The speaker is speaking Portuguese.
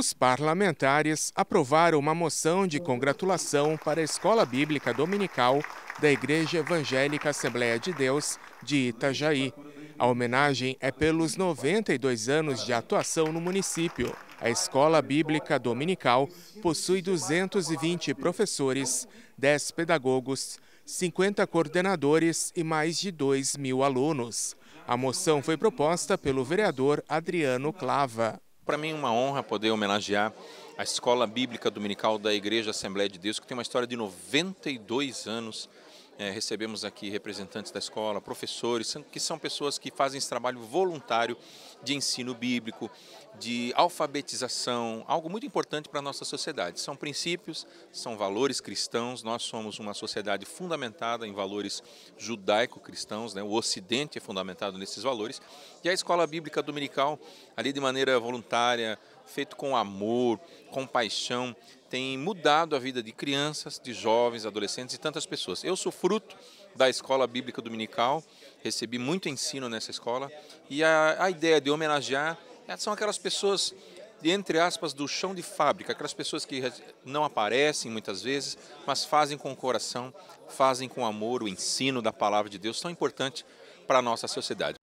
Os parlamentares aprovaram uma moção de congratulação para a Escola Bíblica Dominical da Igreja Evangélica Assembleia de Deus de Itajaí. A homenagem é pelos 92 anos de atuação no município. A Escola Bíblica Dominical possui 220 professores, 10 pedagogos, 50 coordenadores e mais de 2 mil alunos. A moção foi proposta pelo vereador Adriano Clava para mim uma honra poder homenagear a Escola Bíblica Dominical da Igreja Assembleia de Deus, que tem uma história de 92 anos é, recebemos aqui representantes da escola, professores, que são pessoas que fazem esse trabalho voluntário de ensino bíblico, de alfabetização, algo muito importante para a nossa sociedade. São princípios, são valores cristãos, nós somos uma sociedade fundamentada em valores judaico-cristãos, né? o Ocidente é fundamentado nesses valores, e a escola bíblica dominical, ali de maneira voluntária, feito com amor, com paixão, tem mudado a vida de crianças, de jovens, adolescentes e tantas pessoas. Eu sou fruto da escola bíblica dominical, recebi muito ensino nessa escola e a, a ideia de homenagear eh, são aquelas pessoas de, entre aspas, do chão de fábrica, aquelas pessoas que não aparecem muitas vezes, mas fazem com o coração, fazem com amor o ensino da palavra de Deus, tão importante para a nossa sociedade.